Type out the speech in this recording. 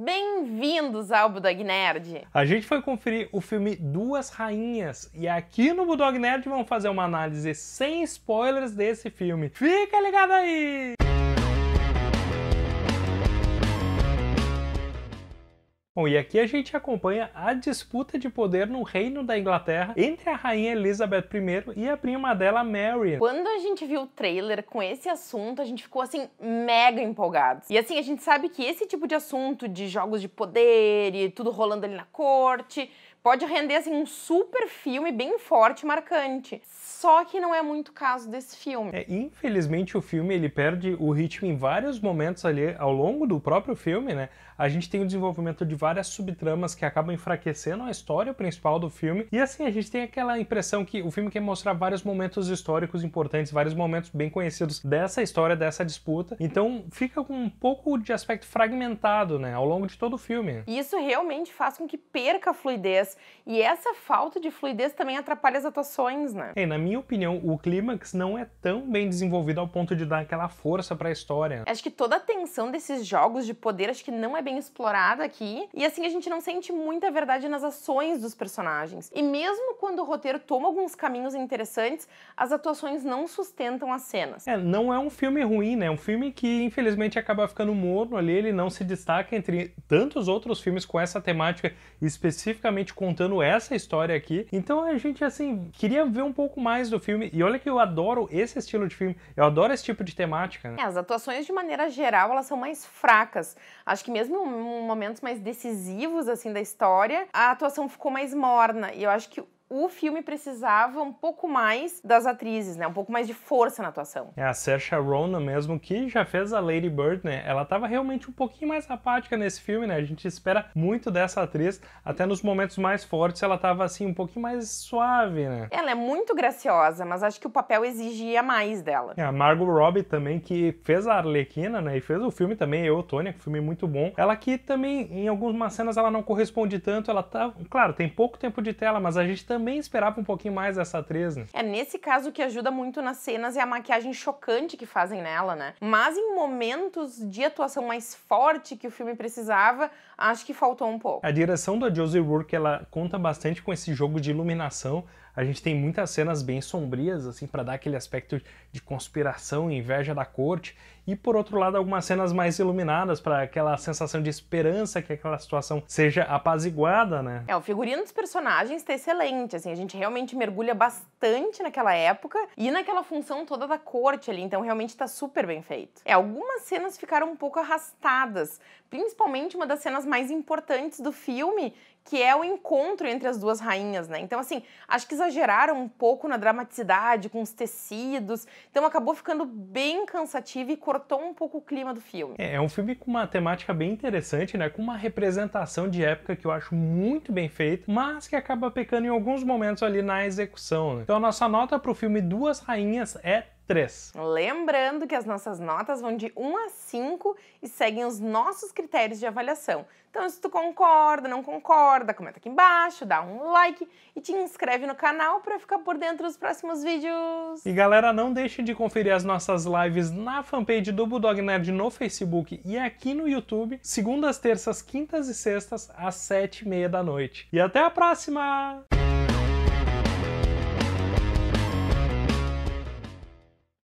Bem-vindos ao Budog Nerd! A gente foi conferir o filme Duas Rainhas e aqui no Budog Nerd vamos fazer uma análise sem spoilers desse filme. Fica ligado aí! Bom, e aqui a gente acompanha a disputa de poder no reino da Inglaterra entre a rainha Elizabeth I e a prima dela Mary. Quando a gente viu o trailer com esse assunto, a gente ficou assim mega empolgado. E assim, a gente sabe que esse tipo de assunto de jogos de poder e tudo rolando ali na corte, Pode render assim, um super filme bem forte, marcante. Só que não é muito caso desse filme. É, infelizmente o filme ele perde o ritmo em vários momentos ali ao longo do próprio filme, né? A gente tem o desenvolvimento de várias subtramas que acabam enfraquecendo a história principal do filme. E assim, a gente tem aquela impressão que o filme quer mostrar vários momentos históricos importantes, vários momentos bem conhecidos dessa história, dessa disputa. Então fica com um pouco de aspecto fragmentado, né? Ao longo de todo o filme. Isso realmente faz com que perca a fluidez fluidez. E essa falta de fluidez também atrapalha as atuações, né? É, na minha opinião, o clímax não é tão bem desenvolvido ao ponto de dar aquela força para a história. Acho que toda a tensão desses jogos de poder acho que não é bem explorada aqui. E assim a gente não sente muita verdade nas ações dos personagens. E mesmo quando o roteiro toma alguns caminhos interessantes, as atuações não sustentam as cenas. É, não é um filme ruim, né? É um filme que infelizmente acaba ficando morno ali, ele não se destaca entre tantos outros filmes com essa temática especificamente contando essa história aqui. Então a gente, assim, queria ver um pouco mais do filme. E olha que eu adoro esse estilo de filme, eu adoro esse tipo de temática. Né? É, as atuações, de maneira geral, elas são mais fracas. Acho que mesmo em momentos mais decisivos, assim, da história, a atuação ficou mais morna. E eu acho que o filme precisava um pouco mais das atrizes, né? Um pouco mais de força na atuação. É, a Saoirse Ronan mesmo, que já fez a Lady Bird, né? Ela tava realmente um pouquinho mais apática nesse filme, né? A gente espera muito dessa atriz, até nos momentos mais fortes ela tava assim um pouquinho mais suave, né? Ela é muito graciosa, mas acho que o papel exigia mais dela. É, a Margot Robbie também que fez a Arlequina, né? E fez o filme também Eu, Tônia, que é um filme muito bom. Ela que também em algumas cenas ela não corresponde tanto, ela tá, claro, tem pouco tempo de tela, mas a gente também também esperava um pouquinho mais dessa atriz. Né? É nesse caso que ajuda muito nas cenas é a maquiagem chocante que fazem nela, né? Mas em momentos de atuação mais forte que o filme precisava, acho que faltou um pouco. A direção da Josie Rourke, ela conta bastante com esse jogo de iluminação, a gente tem muitas cenas bem sombrias, assim, para dar aquele aspecto de conspiração e inveja da corte, e por outro lado, algumas cenas mais iluminadas para aquela sensação de esperança que aquela situação seja apaziguada, né? É, o figurino dos personagens tá excelente assim, a gente realmente mergulha bastante naquela época e naquela função toda da corte ali, então realmente tá super bem feito. É, algumas cenas ficaram um pouco arrastadas, principalmente uma das cenas mais importantes do filme, que é o encontro entre as duas rainhas, né? Então, assim, acho que exageraram um pouco na dramaticidade, com os tecidos. Então, acabou ficando bem cansativo e cortou um pouco o clima do filme. É, é um filme com uma temática bem interessante, né? Com uma representação de época que eu acho muito bem feita, mas que acaba pecando em alguns momentos ali na execução. Né? Então, a nossa nota para o filme Duas Rainhas é 3. Lembrando que as nossas notas vão de 1 a 5 e seguem os nossos critérios de avaliação. Então, se tu concorda, não concorda, comenta aqui embaixo, dá um like e te inscreve no canal para ficar por dentro dos próximos vídeos. E galera, não deixe de conferir as nossas lives na fanpage do Bulldog Nerd no Facebook e aqui no YouTube, segundas, terças, quintas e sextas, às sete e meia da noite. E até a próxima!